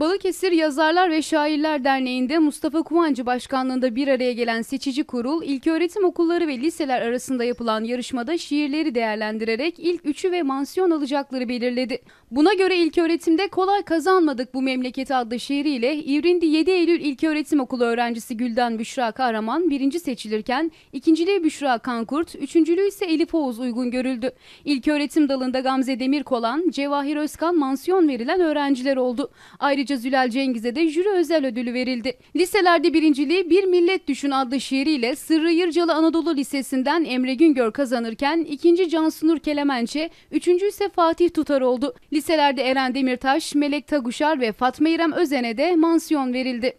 Balıkesir Yazarlar ve Şairler Derneği'nde Mustafa Kuvancı Başkanlığı'nda bir araya gelen seçici kurul, ilköğretim okulları ve liseler arasında yapılan yarışmada şiirleri değerlendirerek ilk üçü ve mansiyon alacakları belirledi. Buna göre ilköğretimde kolay kazanmadık bu memleketi adlı şiiriyle İvrindi 7 Eylül İlköğretim Okulu öğrencisi Gülden Büşra Kahraman birinci seçilirken, ikinciliği Büşra Kankurt, üçüncülüğü ise Elif Oğuz uygun görüldü. İlköğretim dalında Gamze Demirkolan, Cevahir Özkan mansiyon verilen öğrenciler oldu. Ayrıca şarkıcı Zülal Cengiz'e de jüri özel ödülü verildi. Liselerde birinciliği Bir Millet Düşün adlı şiiriyle Sırrı Yırcalı Anadolu Lisesi'nden Emre Güngör kazanırken ikinci Cansunur Kelemençe, üçüncü ise Fatih Tutar oldu. Liselerde Eren Demirtaş, Melek Taguşar ve Fatma İrem Özen'e de mansiyon verildi.